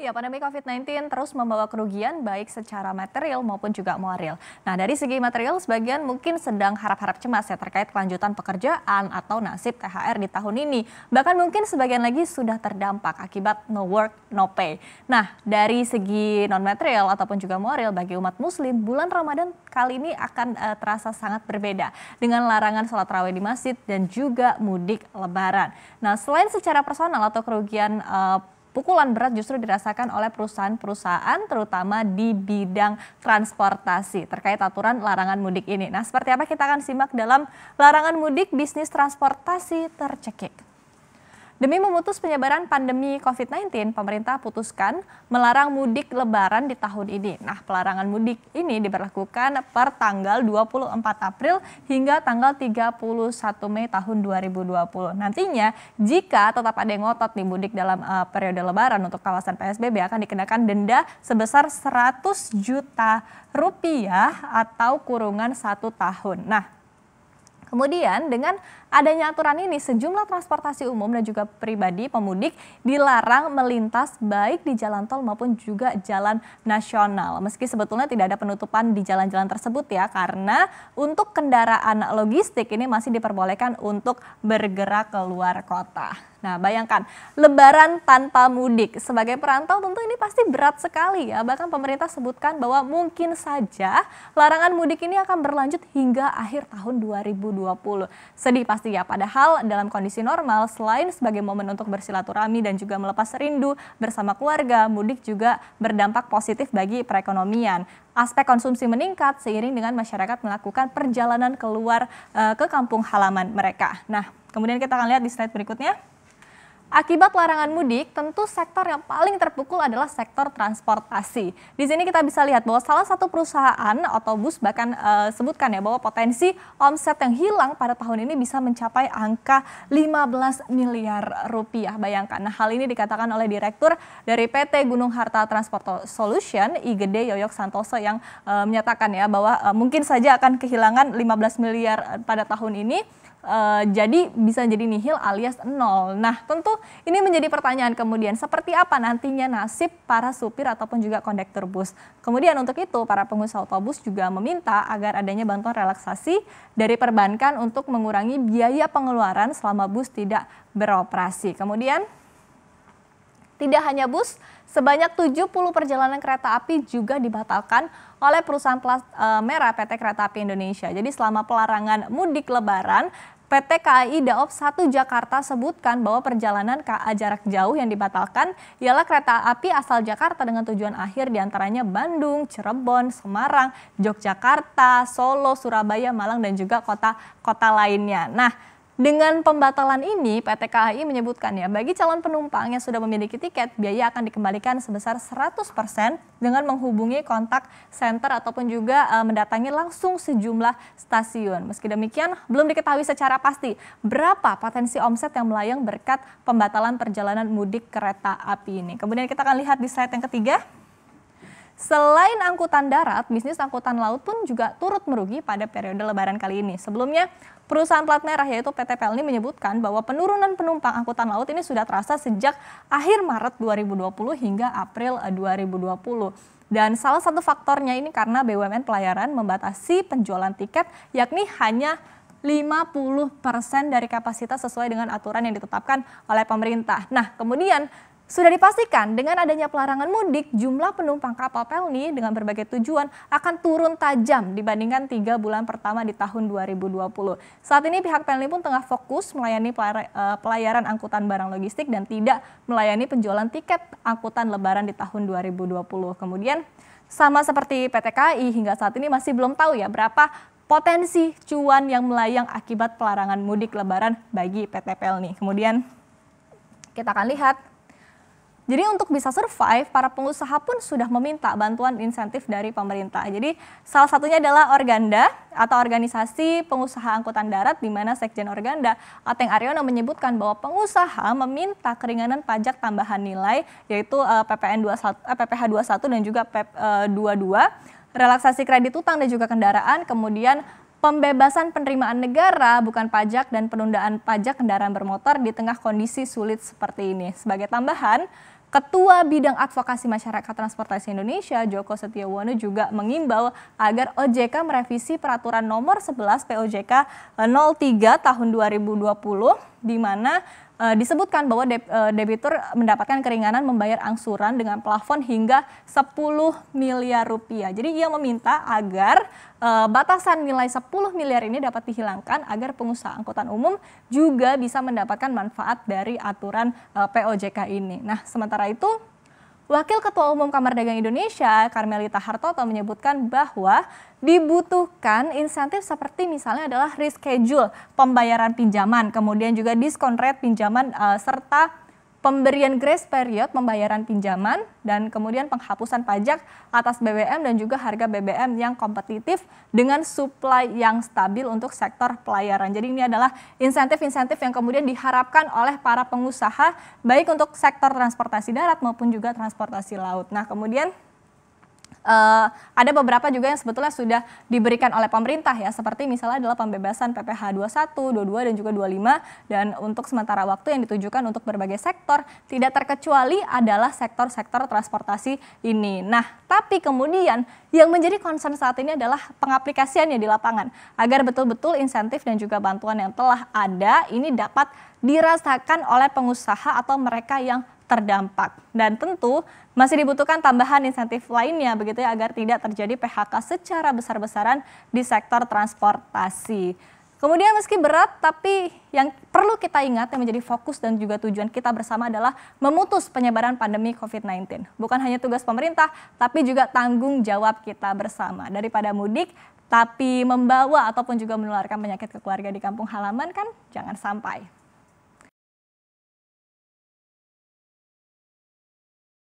Ya, pandemi COVID-19 terus membawa kerugian baik secara material maupun juga moral. Nah, dari segi material, sebagian mungkin sedang harap-harap cemas ya terkait kelanjutan pekerjaan atau nasib THR di tahun ini. Bahkan mungkin sebagian lagi sudah terdampak akibat no work, no pay. Nah, dari segi non-material ataupun juga moral bagi umat muslim, bulan Ramadan kali ini akan uh, terasa sangat berbeda dengan larangan sholat raweh di masjid dan juga mudik lebaran. Nah, selain secara personal atau kerugian uh, Pukulan berat justru dirasakan oleh perusahaan-perusahaan terutama di bidang transportasi terkait aturan larangan mudik ini. Nah, seperti apa kita akan simak dalam larangan mudik bisnis transportasi tercekik. Demi memutus penyebaran pandemi COVID-19, pemerintah putuskan melarang mudik lebaran di tahun ini. Nah, pelarangan mudik ini diberlakukan per tanggal 24 April hingga tanggal 31 Mei tahun 2020. Nantinya, jika tetap ada yang ngotot di mudik dalam uh, periode lebaran untuk kawasan PSBB akan dikenakan denda sebesar 100 juta rupiah atau kurungan satu tahun. Nah, Kemudian dengan adanya aturan ini sejumlah transportasi umum dan juga pribadi pemudik dilarang melintas baik di jalan tol maupun juga jalan nasional. Meski sebetulnya tidak ada penutupan di jalan-jalan tersebut ya karena untuk kendaraan logistik ini masih diperbolehkan untuk bergerak keluar kota. Nah, bayangkan lebaran tanpa mudik. Sebagai perantau tentu ini pasti berat sekali ya. Bahkan pemerintah sebutkan bahwa mungkin saja larangan mudik ini akan berlanjut hingga akhir tahun 2020. Sedih pasti ya, padahal dalam kondisi normal selain sebagai momen untuk bersilaturahmi dan juga melepas rindu bersama keluarga, mudik juga berdampak positif bagi perekonomian. Aspek konsumsi meningkat seiring dengan masyarakat melakukan perjalanan keluar uh, ke kampung halaman mereka. Nah, kemudian kita akan lihat di slide berikutnya. Akibat larangan mudik, tentu sektor yang paling terpukul adalah sektor transportasi. Di sini kita bisa lihat bahwa salah satu perusahaan otobus bahkan e, sebutkan ya bahwa potensi omset yang hilang pada tahun ini bisa mencapai angka 15 miliar rupiah. Bayangkan. Nah, hal ini dikatakan oleh direktur dari PT Gunung Harta Transport Solution IGD Yoyok Santoso yang e, menyatakan ya bahwa e, mungkin saja akan kehilangan 15 miliar pada tahun ini Uh, jadi bisa jadi nihil alias nol. Nah tentu ini menjadi pertanyaan kemudian seperti apa nantinya nasib para supir ataupun juga kondektur bus. Kemudian untuk itu para pengusaha otobus juga meminta agar adanya bantuan relaksasi dari perbankan untuk mengurangi biaya pengeluaran selama bus tidak beroperasi. Kemudian tidak hanya bus, sebanyak 70 perjalanan kereta api juga dibatalkan oleh perusahaan pelas, e, merah PT Kereta Api Indonesia. Jadi selama pelarangan mudik lebaran, PT KAI Daop 1 Jakarta sebutkan bahwa perjalanan KA jarak jauh yang dibatalkan ialah kereta api asal Jakarta dengan tujuan akhir diantaranya Bandung, Cirebon, Semarang, Yogyakarta, Solo, Surabaya, Malang, dan juga kota-kota lainnya. Nah, dengan pembatalan ini, PT KAI menyebutkan ya, bagi calon penumpang yang sudah memiliki tiket, biaya akan dikembalikan sebesar 100% dengan menghubungi kontak center ataupun juga uh, mendatangi langsung sejumlah stasiun. Meski demikian, belum diketahui secara pasti berapa potensi omset yang melayang berkat pembatalan perjalanan mudik kereta api ini. Kemudian kita akan lihat di slide yang ketiga. Selain angkutan darat, bisnis angkutan laut pun juga turut merugi pada periode lebaran kali ini. Sebelumnya, perusahaan plat merah yaitu PT PLNI menyebutkan bahwa penurunan penumpang angkutan laut ini sudah terasa sejak akhir Maret 2020 hingga April 2020. Dan salah satu faktornya ini karena BUMN pelayaran membatasi penjualan tiket yakni hanya 50% dari kapasitas sesuai dengan aturan yang ditetapkan oleh pemerintah. Nah, kemudian sudah dipastikan dengan adanya pelarangan mudik, jumlah penumpang kapal Pelni dengan berbagai tujuan akan turun tajam dibandingkan tiga bulan pertama di tahun 2020. Saat ini pihak Pelni pun tengah fokus melayani eh, pelayaran angkutan barang logistik dan tidak melayani penjualan tiket angkutan lebaran di tahun 2020. Kemudian sama seperti PT KAI hingga saat ini masih belum tahu ya berapa potensi cuan yang melayang akibat pelarangan mudik lebaran bagi PT Pelni. Kemudian kita akan lihat jadi untuk bisa survive, para pengusaha pun sudah meminta bantuan insentif dari pemerintah. Jadi salah satunya adalah Organda atau Organisasi Pengusaha Angkutan Darat di mana Sekjen Organda Ateng Aryono menyebutkan bahwa pengusaha meminta keringanan pajak tambahan nilai yaitu uh, PPN 21, PPh 21 dan juga PP, 22, eh, relaksasi kredit utang dan juga kendaraan, kemudian pembebasan penerimaan negara bukan pajak dan penundaan pajak kendaraan bermotor di tengah kondisi sulit seperti ini. Sebagai tambahan, Ketua Bidang Advokasi Masyarakat Transportasi Indonesia, Joko Setiawono juga mengimbau agar OJK merevisi peraturan nomor 11 POJK 03 tahun 2020 di mana uh, disebutkan bahwa de uh, eh, debitur mendapatkan keringanan membayar angsuran dengan plafon hingga 10 miliar rupiah. Jadi ia meminta agar uh, batasan nilai 10 miliar ini dapat dihilangkan agar pengusaha angkutan umum juga bisa mendapatkan manfaat dari aturan uh, POJK ini. Nah, sementara itu Wakil Ketua Umum Kamar Dagang Indonesia, Karmelita Hartoto menyebutkan bahwa dibutuhkan insentif seperti misalnya adalah reschedule pembayaran pinjaman, kemudian juga diskon rate pinjaman eh, serta pemberian grace period pembayaran pinjaman dan kemudian penghapusan pajak atas BBM dan juga harga BBM yang kompetitif dengan supply yang stabil untuk sektor pelayaran. Jadi ini adalah insentif-insentif yang kemudian diharapkan oleh para pengusaha baik untuk sektor transportasi darat maupun juga transportasi laut. Nah, kemudian uh, ada beberapa juga yang sebetulnya sudah diberikan oleh pemerintah ya seperti misalnya adalah pembebasan PPh 21, 22 dan juga 25 dan untuk sementara waktu yang ditujukan untuk berbagai sektor tidak terkecuali adalah sektor-sektor transportasi ini. Nah, tapi kemudian yang menjadi concern saat ini adalah pengaplikasiannya di lapangan agar betul-betul insentif dan juga bantuan yang telah ada ini dapat dirasakan oleh pengusaha atau mereka yang terdampak. Dan tentu masih dibutuhkan tambahan insentif lainnya begitu ya agar tidak terjadi PHK secara besar-besaran di sektor transportasi. Kemudian meski berat, tapi yang perlu kita ingat yang menjadi fokus dan juga tujuan kita bersama adalah memutus penyebaran pandemi COVID-19. Bukan hanya tugas pemerintah, tapi juga tanggung jawab kita bersama. Daripada mudik, tapi membawa ataupun juga menularkan penyakit ke keluarga di kampung halaman kan jangan sampai.